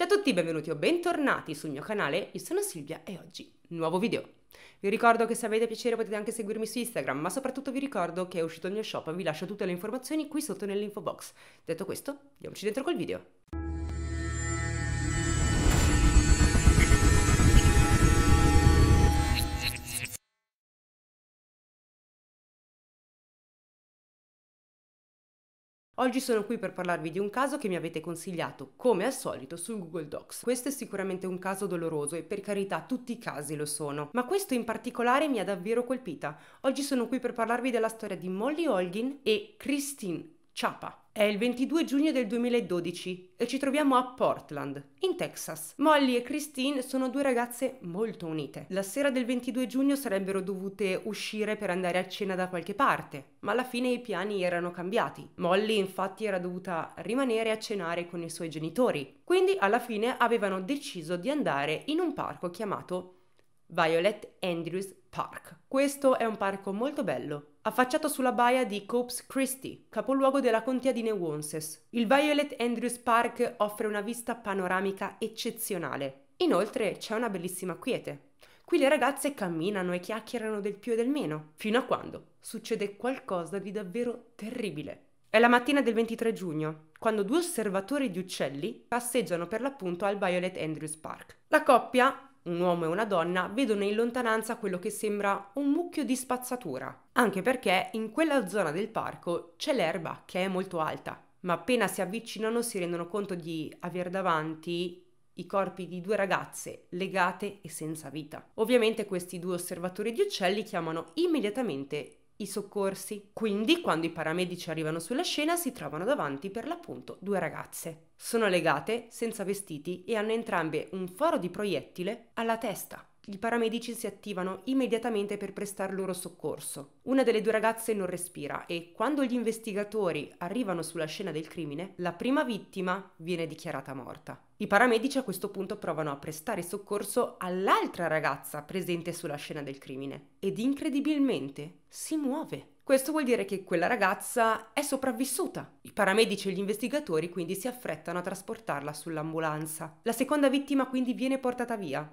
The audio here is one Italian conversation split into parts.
Ciao a tutti, benvenuti o bentornati sul mio canale, io sono Silvia e oggi nuovo video. Vi ricordo che se avete piacere potete anche seguirmi su Instagram, ma soprattutto vi ricordo che è uscito il mio shop, vi lascio tutte le informazioni qui sotto nell'info box. Detto questo, andiamoci dentro col video. Oggi sono qui per parlarvi di un caso che mi avete consigliato, come al solito, sul Google Docs. Questo è sicuramente un caso doloroso e per carità tutti i casi lo sono, ma questo in particolare mi ha davvero colpita. Oggi sono qui per parlarvi della storia di Molly Holgin e Christine Ciapa. È il 22 giugno del 2012 e ci troviamo a Portland, in Texas. Molly e Christine sono due ragazze molto unite. La sera del 22 giugno sarebbero dovute uscire per andare a cena da qualche parte, ma alla fine i piani erano cambiati. Molly infatti era dovuta rimanere a cenare con i suoi genitori, quindi alla fine avevano deciso di andare in un parco chiamato Violet Andrews Park. Questo è un parco molto bello, affacciato sulla baia di Copes Christie, capoluogo della contea di Newonses. Il Violet Andrews Park offre una vista panoramica eccezionale. Inoltre c'è una bellissima quiete. Qui le ragazze camminano e chiacchierano del più e del meno, fino a quando succede qualcosa di davvero terribile. È la mattina del 23 giugno, quando due osservatori di uccelli passeggiano per l'appunto al Violet Andrews Park. La coppia un uomo e una donna vedono in lontananza quello che sembra un mucchio di spazzatura, anche perché in quella zona del parco c'è l'erba che è molto alta, ma appena si avvicinano si rendono conto di aver davanti i corpi di due ragazze legate e senza vita. Ovviamente questi due osservatori di uccelli chiamano immediatamente i soccorsi. Quindi, quando i paramedici arrivano sulla scena, si trovano davanti per l'appunto due ragazze. Sono legate, senza vestiti, e hanno entrambe un foro di proiettile alla testa i paramedici si attivano immediatamente per prestar loro soccorso. Una delle due ragazze non respira e quando gli investigatori arrivano sulla scena del crimine, la prima vittima viene dichiarata morta. I paramedici a questo punto provano a prestare soccorso all'altra ragazza presente sulla scena del crimine ed incredibilmente si muove. Questo vuol dire che quella ragazza è sopravvissuta. I paramedici e gli investigatori quindi si affrettano a trasportarla sull'ambulanza. La seconda vittima quindi viene portata via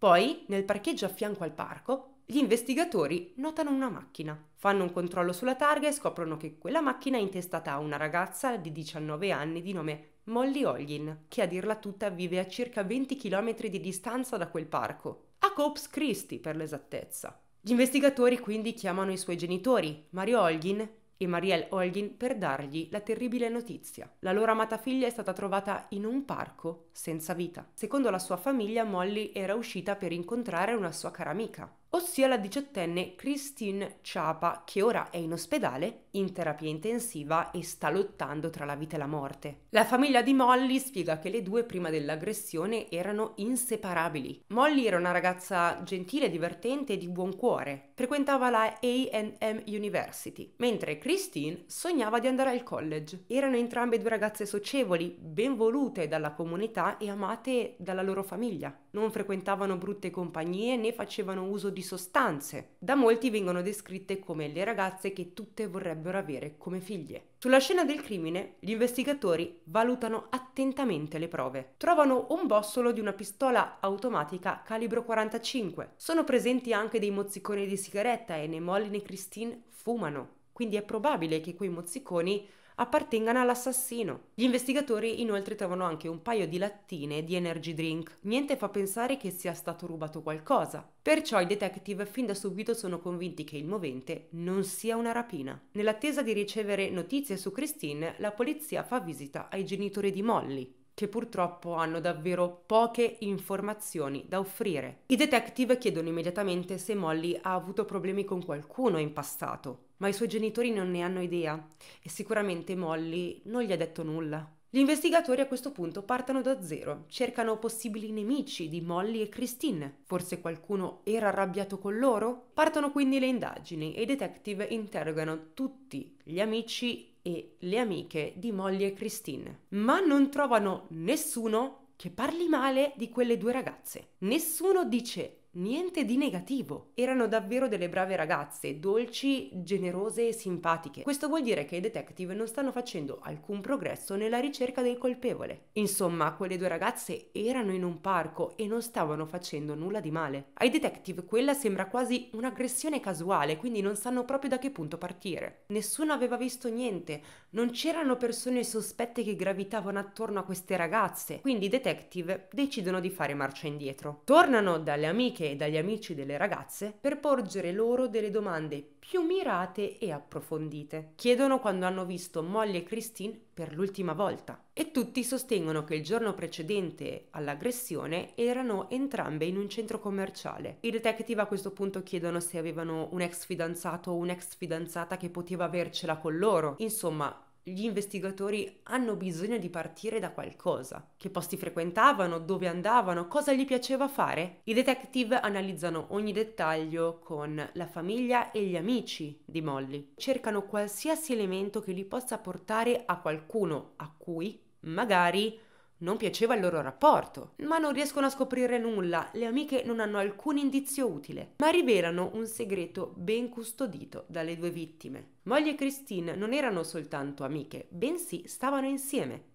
poi, nel parcheggio a fianco al parco, gli investigatori notano una macchina, fanno un controllo sulla targa e scoprono che quella macchina è intestata a una ragazza di 19 anni di nome Molly Hollin, che a dirla tutta vive a circa 20 km di distanza da quel parco, a Copes Christi per l'esattezza. Gli investigatori quindi chiamano i suoi genitori, Mario Holgin e Marielle Holgin per dargli la terribile notizia. La loro amata figlia è stata trovata in un parco senza vita. Secondo la sua famiglia, Molly era uscita per incontrare una sua cara amica, ossia la diciottenne Christine Ciapa, che ora è in ospedale in terapia intensiva e sta lottando tra la vita e la morte. La famiglia di Molly spiega che le due prima dell'aggressione erano inseparabili. Molly era una ragazza gentile, divertente e di buon cuore. Frequentava la AM University, mentre Christine sognava di andare al college. Erano entrambe due ragazze socievoli, ben volute dalla comunità e amate dalla loro famiglia. Non frequentavano brutte compagnie né facevano uso di di sostanze. Da molti vengono descritte come le ragazze che tutte vorrebbero avere come figlie. Sulla scena del crimine, gli investigatori valutano attentamente le prove. Trovano un bossolo di una pistola automatica calibro 45. Sono presenti anche dei mozziconi di sigaretta e né Molly né Christine fumano, quindi è probabile che quei mozziconi appartengano all'assassino. Gli investigatori inoltre trovano anche un paio di lattine di energy drink. Niente fa pensare che sia stato rubato qualcosa. Perciò i detective fin da subito sono convinti che il movente non sia una rapina. Nell'attesa di ricevere notizie su Christine, la polizia fa visita ai genitori di Molly, che purtroppo hanno davvero poche informazioni da offrire. I detective chiedono immediatamente se Molly ha avuto problemi con qualcuno in passato ma i suoi genitori non ne hanno idea e sicuramente Molly non gli ha detto nulla. Gli investigatori a questo punto partono da zero, cercano possibili nemici di Molly e Christine. Forse qualcuno era arrabbiato con loro? Partono quindi le indagini e i detective interrogano tutti gli amici e le amiche di Molly e Christine, ma non trovano nessuno che parli male di quelle due ragazze. Nessuno dice Niente di negativo. Erano davvero delle brave ragazze, dolci, generose e simpatiche. Questo vuol dire che i detective non stanno facendo alcun progresso nella ricerca del colpevole. Insomma, quelle due ragazze erano in un parco e non stavano facendo nulla di male. Ai detective quella sembra quasi un'aggressione casuale, quindi non sanno proprio da che punto partire. Nessuno aveva visto niente, non c'erano persone sospette che gravitavano attorno a queste ragazze, quindi i detective decidono di fare marcia indietro. Tornano dalle amiche anche dagli amici delle ragazze per porgere loro delle domande più mirate e approfondite. Chiedono quando hanno visto Molly e Christine per l'ultima volta e tutti sostengono che il giorno precedente all'aggressione erano entrambe in un centro commerciale. I detective a questo punto chiedono se avevano un ex fidanzato o un'ex fidanzata che poteva avercela con loro. Insomma, gli investigatori hanno bisogno di partire da qualcosa. Che posti frequentavano, dove andavano, cosa gli piaceva fare? I detective analizzano ogni dettaglio con la famiglia e gli amici di Molly. Cercano qualsiasi elemento che li possa portare a qualcuno a cui magari non piaceva il loro rapporto, ma non riescono a scoprire nulla, le amiche non hanno alcun indizio utile, ma rivelano un segreto ben custodito dalle due vittime. Moglie e Christine non erano soltanto amiche, bensì stavano insieme.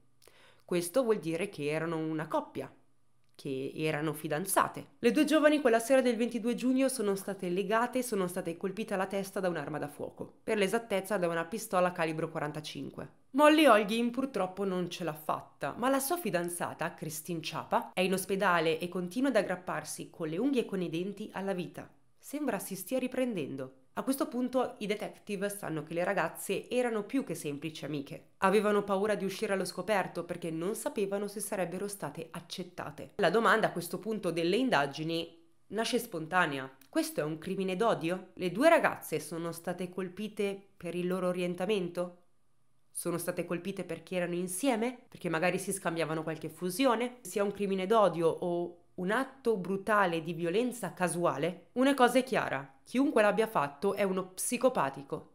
Questo vuol dire che erano una coppia, che erano fidanzate. Le due giovani quella sera del 22 giugno sono state legate e sono state colpite alla testa da un'arma da fuoco, per l'esattezza da una pistola calibro 45. Molly Holgin purtroppo non ce l'ha fatta, ma la sua fidanzata, Christine Ciapa, è in ospedale e continua ad aggrapparsi con le unghie e con i denti alla vita. Sembra si stia riprendendo. A questo punto i detective sanno che le ragazze erano più che semplici amiche. Avevano paura di uscire allo scoperto perché non sapevano se sarebbero state accettate. La domanda a questo punto delle indagini nasce spontanea. Questo è un crimine d'odio? Le due ragazze sono state colpite per il loro orientamento? Sono state colpite perché erano insieme? Perché magari si scambiavano qualche fusione? Sia un crimine d'odio o un atto brutale di violenza casuale? Una cosa è chiara, chiunque l'abbia fatto è uno psicopatico.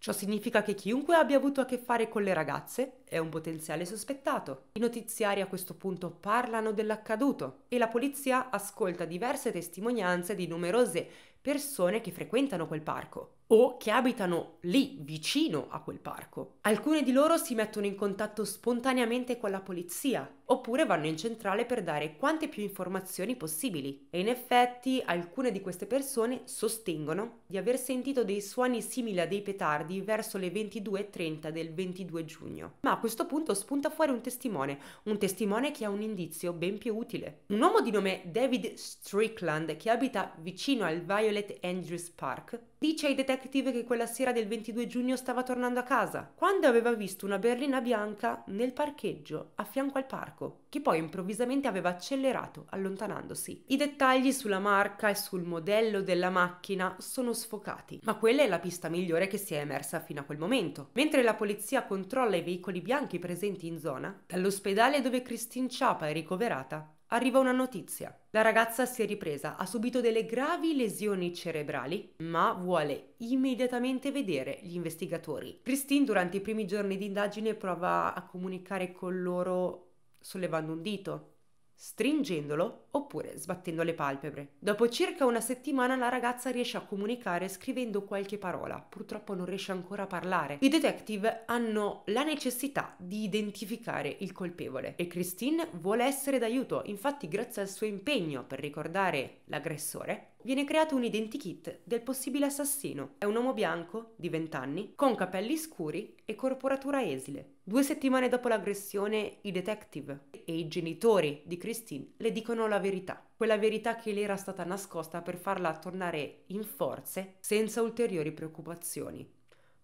Ciò significa che chiunque abbia avuto a che fare con le ragazze è un potenziale sospettato. I notiziari a questo punto parlano dell'accaduto e la polizia ascolta diverse testimonianze di numerose persone che frequentano quel parco o che abitano lì vicino a quel parco. Alcune di loro si mettono in contatto spontaneamente con la polizia oppure vanno in centrale per dare quante più informazioni possibili e in effetti alcune di queste persone sostengono di aver sentito dei suoni simili a dei petardi verso le 22.30 del 22 giugno. Ma a questo punto spunta fuori un testimone, un testimone che ha un indizio ben più utile. Un uomo di nome David Strickland che abita vicino al Violet Andrews Park Dice ai detective che quella sera del 22 giugno stava tornando a casa, quando aveva visto una berlina bianca nel parcheggio a fianco al parco, che poi improvvisamente aveva accelerato allontanandosi. I dettagli sulla marca e sul modello della macchina sono sfocati, ma quella è la pista migliore che si è emersa fino a quel momento. Mentre la polizia controlla i veicoli bianchi presenti in zona, dall'ospedale dove Christine Ciapa è ricoverata, arriva una notizia. La ragazza si è ripresa, ha subito delle gravi lesioni cerebrali, ma vuole immediatamente vedere gli investigatori. Christine durante i primi giorni di indagine prova a comunicare con loro sollevando un dito, stringendolo oppure sbattendo le palpebre. Dopo circa una settimana la ragazza riesce a comunicare scrivendo qualche parola, purtroppo non riesce ancora a parlare. I detective hanno la necessità di identificare il colpevole e Christine vuole essere d'aiuto, infatti grazie al suo impegno per ricordare l'aggressore viene creato un identikit del possibile assassino. È un uomo bianco, di 20 anni, con capelli scuri e corporatura esile. Due settimane dopo l'aggressione, i detective e i genitori di Christine le dicono la verità, quella verità che le era stata nascosta per farla tornare in forze senza ulteriori preoccupazioni.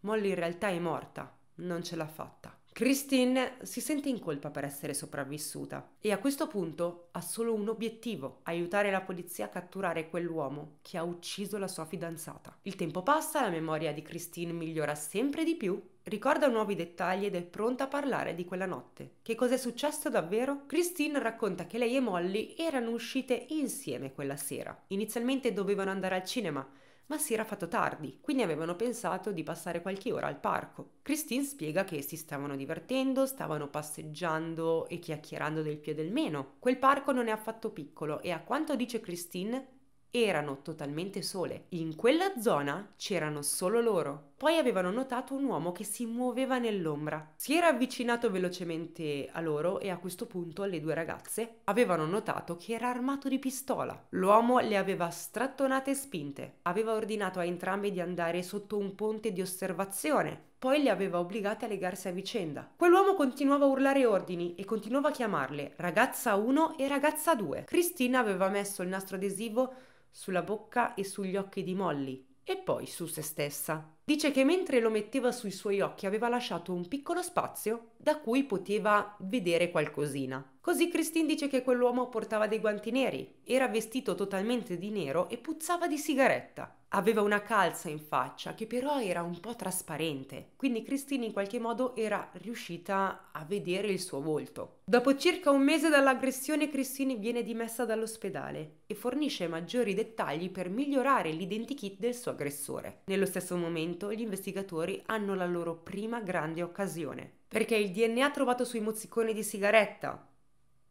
Molly in realtà è morta, non ce l'ha fatta. Christine si sente in colpa per essere sopravvissuta e a questo punto ha solo un obiettivo, aiutare la polizia a catturare quell'uomo che ha ucciso la sua fidanzata. Il tempo passa, la memoria di Christine migliora sempre di più, ricorda nuovi dettagli ed è pronta a parlare di quella notte. Che cosa è successo davvero? Christine racconta che lei e Molly erano uscite insieme quella sera. Inizialmente dovevano andare al cinema, ma si era fatto tardi, quindi avevano pensato di passare qualche ora al parco. Christine spiega che si stavano divertendo, stavano passeggiando e chiacchierando del più e del meno. Quel parco non è affatto piccolo e a quanto dice Christine erano totalmente sole. In quella zona c'erano solo loro. Poi avevano notato un uomo che si muoveva nell'ombra. Si era avvicinato velocemente a loro e a questo punto le due ragazze avevano notato che era armato di pistola. L'uomo le aveva strattonate e spinte. Aveva ordinato a entrambe di andare sotto un ponte di osservazione poi le aveva obbligate a legarsi a vicenda. Quell'uomo continuava a urlare ordini e continuava a chiamarle ragazza 1 e ragazza 2. Cristina aveva messo il nastro adesivo sulla bocca e sugli occhi di Molly e poi su se stessa. Dice che mentre lo metteva sui suoi occhi aveva lasciato un piccolo spazio da cui poteva vedere qualcosina. Così Christine dice che quell'uomo portava dei guanti neri, era vestito totalmente di nero e puzzava di sigaretta. Aveva una calza in faccia che però era un po' trasparente, quindi Christine in qualche modo era riuscita a vedere il suo volto. Dopo circa un mese dall'aggressione Christine viene dimessa dall'ospedale e fornisce maggiori dettagli per migliorare l'identikit del suo aggressore. Nello stesso momento momento gli investigatori hanno la loro prima grande occasione, perché il DNA trovato sui mozziconi di sigaretta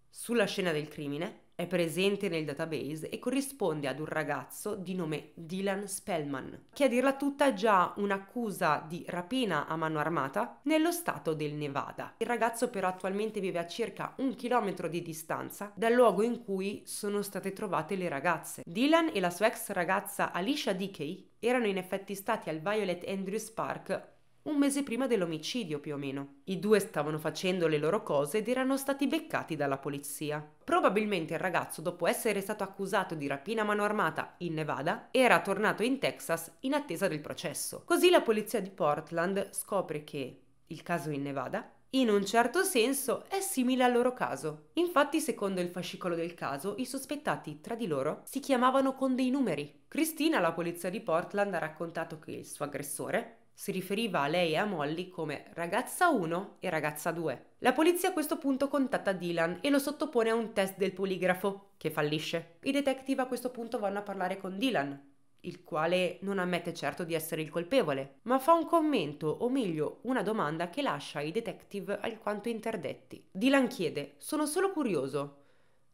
sulla scena del crimine è presente nel database e corrisponde ad un ragazzo di nome Dylan Spellman, che a dirla tutta ha già un'accusa di rapina a mano armata nello stato del Nevada. Il ragazzo però attualmente vive a circa un chilometro di distanza dal luogo in cui sono state trovate le ragazze. Dylan e la sua ex ragazza Alicia Dickey erano in effetti stati al Violet Andrews Park un mese prima dell'omicidio più o meno. I due stavano facendo le loro cose ed erano stati beccati dalla polizia. Probabilmente il ragazzo, dopo essere stato accusato di rapina a mano armata in Nevada, era tornato in Texas in attesa del processo. Così la polizia di Portland scopre che il caso in Nevada in un certo senso è simile al loro caso. Infatti, secondo il fascicolo del caso, i sospettati tra di loro si chiamavano con dei numeri. Cristina la polizia di Portland ha raccontato che il suo aggressore si riferiva a lei e a Molly come ragazza 1 e ragazza 2. La polizia a questo punto contatta Dylan e lo sottopone a un test del poligrafo, che fallisce. I detective a questo punto vanno a parlare con Dylan, il quale non ammette certo di essere il colpevole, ma fa un commento, o meglio una domanda che lascia i detective alquanto interdetti. Dylan chiede, sono solo curioso,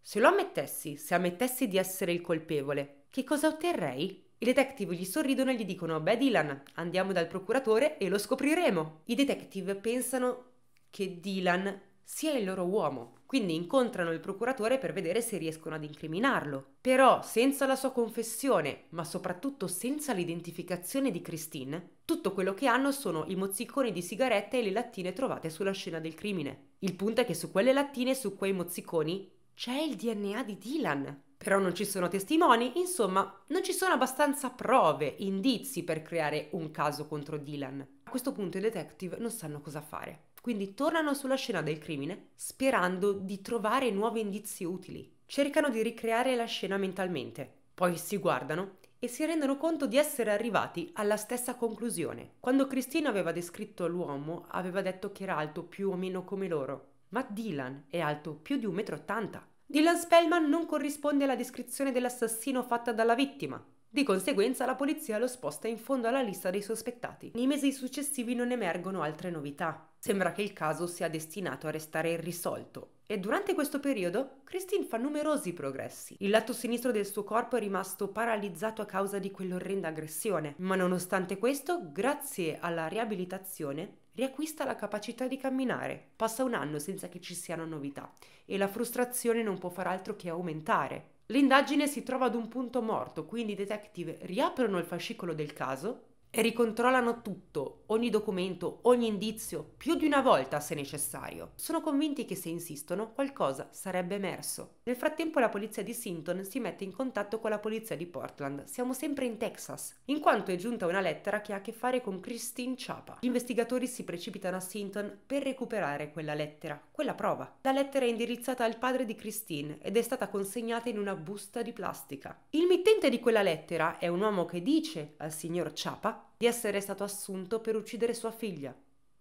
se lo ammettessi, se ammettessi di essere il colpevole, che cosa otterrei? I detective gli sorridono e gli dicono: Beh, Dylan, andiamo dal procuratore e lo scopriremo. I detective pensano che Dylan sia il loro uomo, quindi incontrano il procuratore per vedere se riescono ad incriminarlo. Però, senza la sua confessione, ma soprattutto senza l'identificazione di Christine, tutto quello che hanno sono i mozziconi di sigarette e le lattine trovate sulla scena del crimine. Il punto è che su quelle lattine e su quei mozziconi c'è il DNA di Dylan però non ci sono testimoni, insomma, non ci sono abbastanza prove, indizi per creare un caso contro Dylan. A questo punto i detective non sanno cosa fare, quindi tornano sulla scena del crimine sperando di trovare nuovi indizi utili. Cercano di ricreare la scena mentalmente, poi si guardano e si rendono conto di essere arrivati alla stessa conclusione. Quando Cristina aveva descritto l'uomo, aveva detto che era alto più o meno come loro, ma Dylan è alto più di 1,80 m Dylan Spellman non corrisponde alla descrizione dell'assassino fatta dalla vittima. Di conseguenza la polizia lo sposta in fondo alla lista dei sospettati. Nei mesi successivi non emergono altre novità. Sembra che il caso sia destinato a restare irrisolto e durante questo periodo Christine fa numerosi progressi. Il lato sinistro del suo corpo è rimasto paralizzato a causa di quell'orrenda aggressione, ma nonostante questo, grazie alla riabilitazione, riacquista la capacità di camminare. Passa un anno senza che ci siano novità e la frustrazione non può far altro che aumentare. L'indagine si trova ad un punto morto, quindi i detective riaprono il fascicolo del caso e ricontrollano tutto, ogni documento, ogni indizio, più di una volta se necessario. Sono convinti che se insistono qualcosa sarebbe emerso. Nel frattempo la polizia di Sinton si mette in contatto con la polizia di Portland, siamo sempre in Texas, in quanto è giunta una lettera che ha a che fare con Christine Ciapa. Gli investigatori si precipitano a Sinton per recuperare quella lettera, quella prova. La lettera è indirizzata al padre di Christine ed è stata consegnata in una busta di plastica. Il mittente di quella lettera è un uomo che dice al signor Ciapa di essere stato assunto per uccidere sua figlia.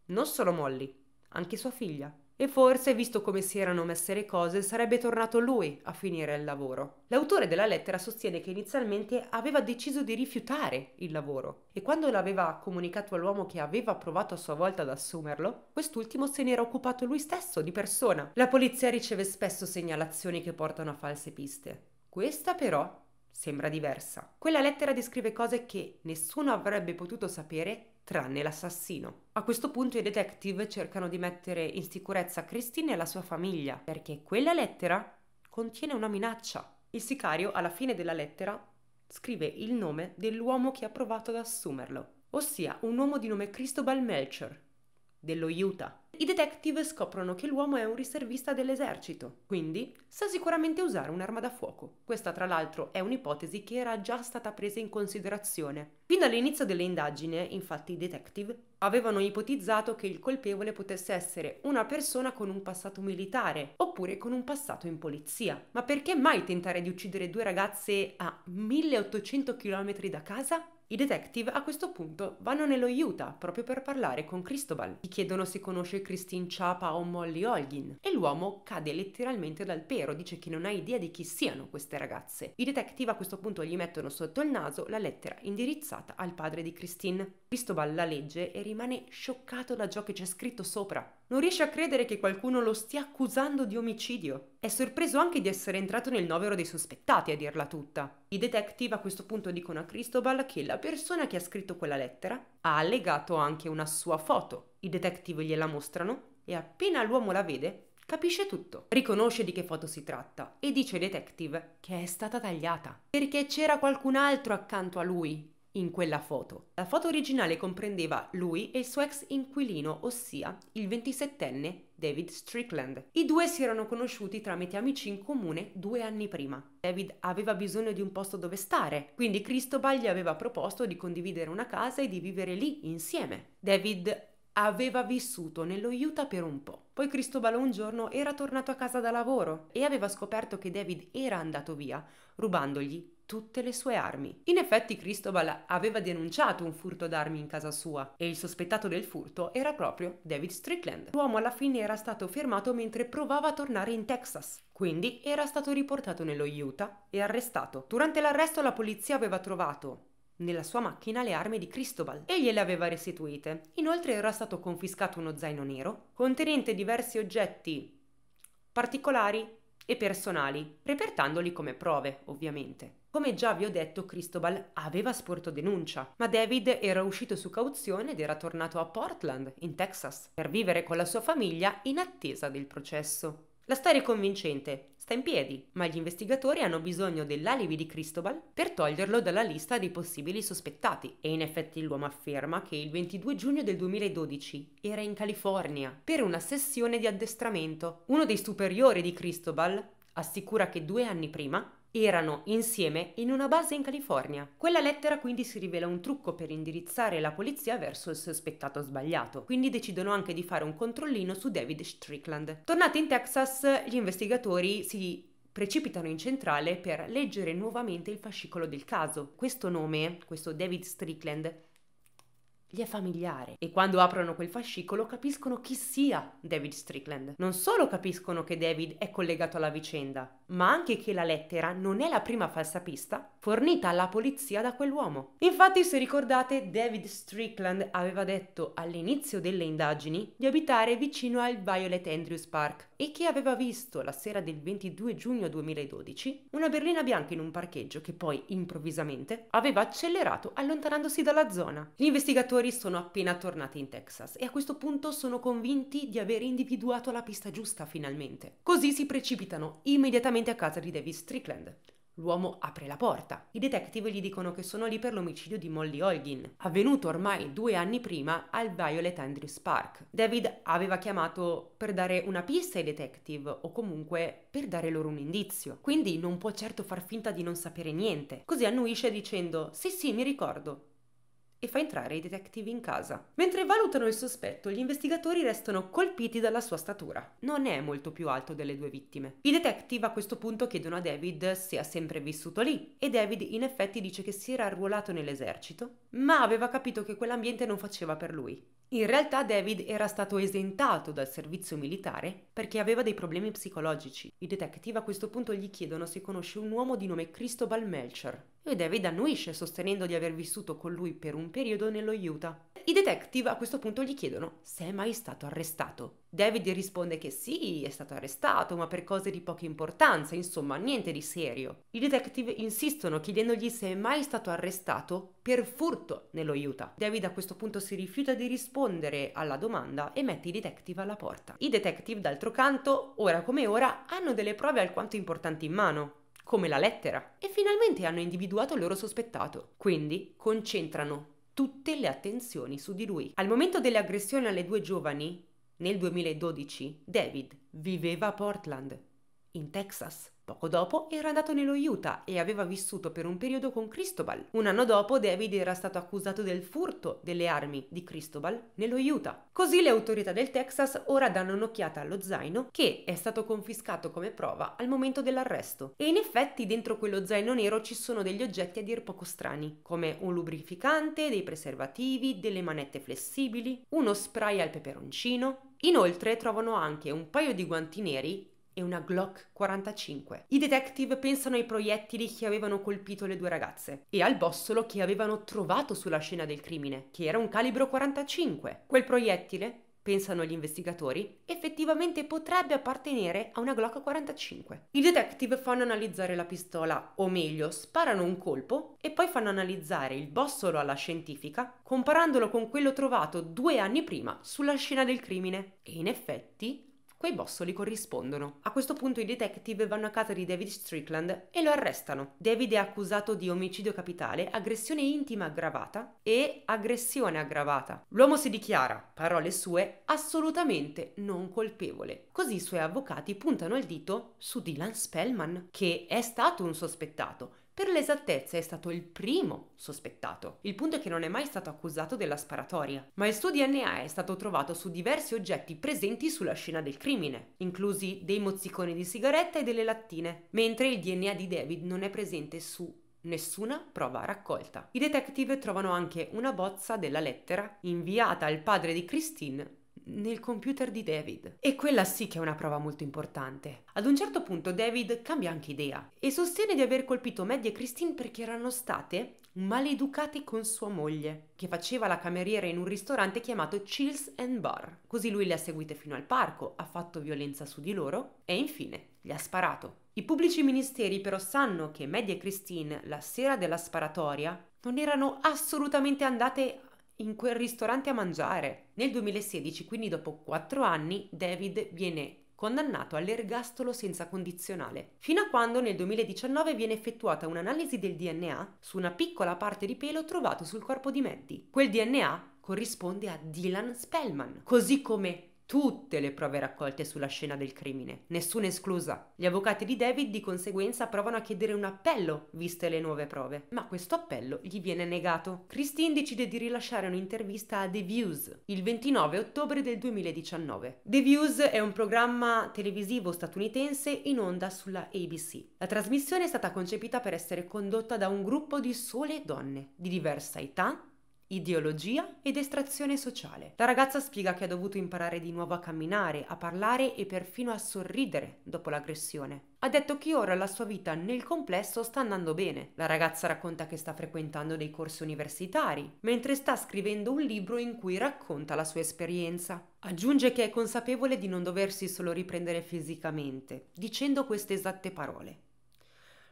Non solo Molly, anche sua figlia e forse, visto come si erano messe le cose, sarebbe tornato lui a finire il lavoro. L'autore della lettera sostiene che inizialmente aveva deciso di rifiutare il lavoro e quando l'aveva comunicato all'uomo che aveva provato a sua volta ad assumerlo, quest'ultimo se n'era occupato lui stesso di persona. La polizia riceve spesso segnalazioni che portano a false piste. Questa però sembra diversa. Quella lettera descrive cose che nessuno avrebbe potuto sapere tranne l'assassino. A questo punto i detective cercano di mettere in sicurezza Christine e la sua famiglia, perché quella lettera contiene una minaccia. Il sicario, alla fine della lettera, scrive il nome dell'uomo che ha provato ad assumerlo, ossia un uomo di nome Cristobal Melcher, dello Utah. I detective scoprono che l'uomo è un riservista dell'esercito, quindi sa sicuramente usare un'arma da fuoco. Questa tra l'altro è un'ipotesi che era già stata presa in considerazione. Fin dall'inizio dell'indagine, infatti, i detective avevano ipotizzato che il colpevole potesse essere una persona con un passato militare oppure con un passato in polizia. Ma perché mai tentare di uccidere due ragazze a 1800 km da casa? I detective a questo punto vanno nello Utah proprio per parlare con Cristobal. Gli chiedono se conosce Christine Chapa o Molly Holgin e l'uomo cade letteralmente dal pero, dice che non ha idea di chi siano queste ragazze. I detective a questo punto gli mettono sotto il naso la lettera indirizzata al padre di Christine. Cristobal la legge e rimane scioccato da ciò che c'è scritto sopra. Non riesce a credere che qualcuno lo stia accusando di omicidio. È sorpreso anche di essere entrato nel novero dei sospettati, a dirla tutta. I detective a questo punto dicono a Cristobal che la persona che ha scritto quella lettera ha allegato anche una sua foto. I detective gliela mostrano e appena l'uomo la vede, capisce tutto, riconosce di che foto si tratta e dice ai detective che è stata tagliata perché c'era qualcun altro accanto a lui in quella foto. La foto originale comprendeva lui e il suo ex inquilino, ossia il 27enne David Strickland. I due si erano conosciuti tramite amici in comune due anni prima. David aveva bisogno di un posto dove stare, quindi Cristobal gli aveva proposto di condividere una casa e di vivere lì insieme. David aveva vissuto nello Utah per un po'. Poi Cristobal un giorno era tornato a casa da lavoro e aveva scoperto che David era andato via, rubandogli tutte le sue armi. In effetti Cristobal aveva denunciato un furto d'armi in casa sua e il sospettato del furto era proprio David Strickland. L'uomo alla fine era stato fermato mentre provava a tornare in Texas quindi era stato riportato nello Utah e arrestato. Durante l'arresto la polizia aveva trovato nella sua macchina le armi di Cristobal e gliele aveva restituite. Inoltre era stato confiscato uno zaino nero contenente diversi oggetti particolari e personali, repertandoli come prove, ovviamente. Come già vi ho detto, Cristobal aveva sporto denuncia, ma David era uscito su cauzione ed era tornato a Portland, in Texas, per vivere con la sua famiglia in attesa del processo. La storia è convincente, sta in piedi, ma gli investigatori hanno bisogno dell'alibi di Cristobal per toglierlo dalla lista dei possibili sospettati e in effetti l'uomo afferma che il 22 giugno del 2012 era in California per una sessione di addestramento. Uno dei superiori di Cristobal assicura che due anni prima erano insieme in una base in California. Quella lettera quindi si rivela un trucco per indirizzare la polizia verso il sospettato sbagliato, quindi decidono anche di fare un controllino su David Strickland. Tornati in Texas, gli investigatori si precipitano in centrale per leggere nuovamente il fascicolo del caso. Questo nome, questo David Strickland, gli è familiare e quando aprono quel fascicolo capiscono chi sia David Strickland. Non solo capiscono che David è collegato alla vicenda, ma anche che la lettera non è la prima falsa pista fornita alla polizia da quell'uomo. Infatti, se ricordate, David Strickland aveva detto all'inizio delle indagini di abitare vicino al Violet Andrews Park e che aveva visto la sera del 22 giugno 2012 una berlina bianca in un parcheggio che poi improvvisamente aveva accelerato allontanandosi dalla zona. Gli investigatori sono appena tornati in Texas e a questo punto sono convinti di aver individuato la pista giusta finalmente. Così si precipitano immediatamente direttamente a casa di David Strickland. L'uomo apre la porta. I detective gli dicono che sono lì per l'omicidio di Molly Holgin, avvenuto ormai due anni prima al Violet Andrews Park. David aveva chiamato per dare una pista ai detective o comunque per dare loro un indizio, quindi non può certo far finta di non sapere niente. Così annuisce dicendo: Sì, sì, mi ricordo, e fa entrare i detective in casa. Mentre valutano il sospetto, gli investigatori restano colpiti dalla sua statura. Non è molto più alto delle due vittime. I detective a questo punto chiedono a David se ha sempre vissuto lì e David in effetti dice che si era arruolato nell'esercito, ma aveva capito che quell'ambiente non faceva per lui in realtà David era stato esentato dal servizio militare perché aveva dei problemi psicologici. I detective a questo punto gli chiedono se conosce un uomo di nome Cristobal Melcher e David annuisce sostenendo di aver vissuto con lui per un periodo nello Utah. I detective a questo punto gli chiedono se è mai stato arrestato David risponde che sì, è stato arrestato, ma per cose di poca importanza, insomma, niente di serio. I detective insistono chiedendogli se è mai stato arrestato per furto nello Utah. David a questo punto si rifiuta di rispondere alla domanda e mette i detective alla porta. I detective, d'altro canto, ora come ora, hanno delle prove alquanto importanti in mano come la lettera, e finalmente hanno individuato il loro sospettato. Quindi concentrano tutte le attenzioni su di lui. Al momento delle aggressioni alle due giovani, nel 2012 David viveva a Portland, in Texas. Poco dopo era andato nello Utah e aveva vissuto per un periodo con Cristobal. Un anno dopo David era stato accusato del furto delle armi di Cristobal nello Utah. Così le autorità del Texas ora danno un'occhiata allo zaino che è stato confiscato come prova al momento dell'arresto. E in effetti dentro quello zaino nero ci sono degli oggetti a dir poco strani, come un lubrificante, dei preservativi, delle manette flessibili, uno spray al peperoncino, Inoltre trovano anche un paio di guanti neri e una Glock 45. I detective pensano ai proiettili che avevano colpito le due ragazze e al bossolo che avevano trovato sulla scena del crimine, che era un calibro 45. Quel proiettile pensano gli investigatori, effettivamente potrebbe appartenere a una Glock 45. I detective fanno analizzare la pistola, o meglio, sparano un colpo e poi fanno analizzare il bossolo alla scientifica, comparandolo con quello trovato due anni prima sulla scena del crimine. E in effetti Quei bossoli corrispondono. A questo punto i detective vanno a casa di David Strickland e lo arrestano. David è accusato di omicidio capitale, aggressione intima aggravata e aggressione aggravata. L'uomo si dichiara, parole sue, assolutamente non colpevole. Così i suoi avvocati puntano il dito su Dylan Spellman, che è stato un sospettato, per l'esattezza è stato il primo sospettato. Il punto è che non è mai stato accusato della sparatoria, ma il suo DNA è stato trovato su diversi oggetti presenti sulla scena del crimine, inclusi dei mozziconi di sigaretta e delle lattine, mentre il DNA di David non è presente su nessuna prova raccolta. I detective trovano anche una bozza della lettera inviata al padre di Christine nel computer di David. E quella sì che è una prova molto importante. Ad un certo punto David cambia anche idea e sostiene di aver colpito Maddie e Christine perché erano state maleducate con sua moglie, che faceva la cameriera in un ristorante chiamato Chills and Bar. Così lui le ha seguite fino al parco, ha fatto violenza su di loro e infine gli ha sparato. I pubblici ministeri però sanno che Maddie e Christine la sera della sparatoria non erano assolutamente andate in quel ristorante a mangiare. Nel 2016, quindi dopo 4 anni, David viene condannato all'ergastolo senza condizionale, fino a quando nel 2019 viene effettuata un'analisi del DNA su una piccola parte di pelo trovato sul corpo di Maddie. Quel DNA corrisponde a Dylan Spellman, così come tutte le prove raccolte sulla scena del crimine, nessuna esclusa. Gli avvocati di David di conseguenza provano a chiedere un appello, viste le nuove prove, ma questo appello gli viene negato. Christine decide di rilasciare un'intervista a The Views il 29 ottobre del 2019. The Views è un programma televisivo statunitense in onda sulla ABC. La trasmissione è stata concepita per essere condotta da un gruppo di sole donne di diversa età, ideologia ed estrazione sociale. La ragazza spiega che ha dovuto imparare di nuovo a camminare, a parlare e perfino a sorridere dopo l'aggressione. Ha detto che ora la sua vita nel complesso sta andando bene. La ragazza racconta che sta frequentando dei corsi universitari, mentre sta scrivendo un libro in cui racconta la sua esperienza. Aggiunge che è consapevole di non doversi solo riprendere fisicamente, dicendo queste esatte parole.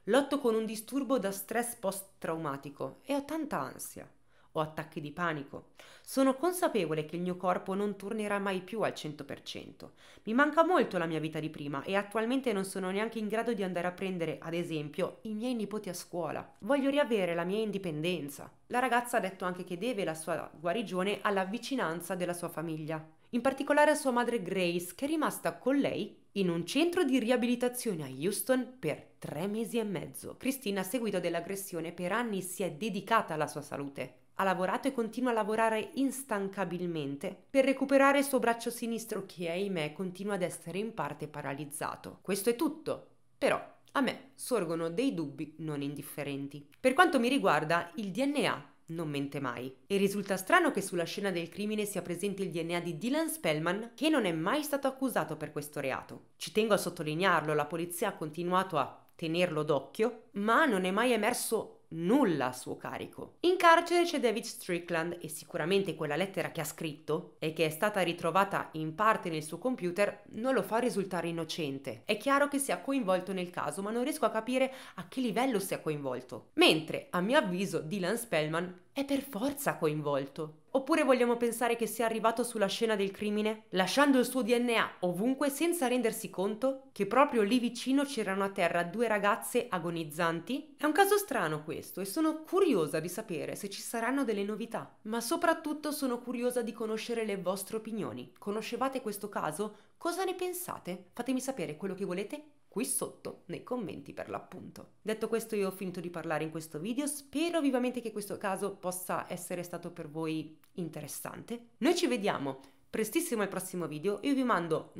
Lotto con un disturbo da stress post-traumatico e ho tanta ansia o attacchi di panico. Sono consapevole che il mio corpo non tornerà mai più al 100%. Mi manca molto la mia vita di prima e attualmente non sono neanche in grado di andare a prendere, ad esempio, i miei nipoti a scuola. Voglio riavere la mia indipendenza. La ragazza ha detto anche che deve la sua guarigione alla vicinanza della sua famiglia, in particolare a sua madre Grace, che è rimasta con lei in un centro di riabilitazione a Houston per tre mesi e mezzo. Christine, a seguito dell'aggressione, per anni si è dedicata alla sua salute ha lavorato e continua a lavorare instancabilmente per recuperare il suo braccio sinistro che, ahimè, continua ad essere in parte paralizzato. Questo è tutto, però a me sorgono dei dubbi non indifferenti. Per quanto mi riguarda, il DNA non mente mai. E risulta strano che sulla scena del crimine sia presente il DNA di Dylan Spellman, che non è mai stato accusato per questo reato. Ci tengo a sottolinearlo, la polizia ha continuato a tenerlo d'occhio, ma non è mai emerso nulla a suo carico. In carcere c'è David Strickland e sicuramente quella lettera che ha scritto e che è stata ritrovata in parte nel suo computer non lo fa risultare innocente. È chiaro che sia coinvolto nel caso, ma non riesco a capire a che livello sia coinvolto. Mentre, a mio avviso, Dylan Spellman è per forza coinvolto. Oppure vogliamo pensare che sia arrivato sulla scena del crimine, lasciando il suo DNA ovunque senza rendersi conto che proprio lì vicino c'erano a terra due ragazze agonizzanti? È un caso strano questo e sono curiosa di sapere se ci saranno delle novità, ma soprattutto sono curiosa di conoscere le vostre opinioni. Conoscevate questo caso? Cosa ne pensate? Fatemi sapere quello che volete qui sotto nei commenti per l'appunto. Detto questo io ho finito di parlare in questo video, spero vivamente che questo caso possa essere stato per voi interessante. Noi ci vediamo prestissimo al prossimo video, io vi mando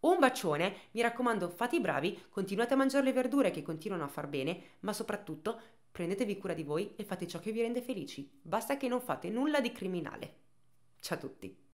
un bacione, mi raccomando fate i bravi, continuate a mangiare le verdure che continuano a far bene, ma soprattutto prendetevi cura di voi e fate ciò che vi rende felici, basta che non fate nulla di criminale. Ciao a tutti!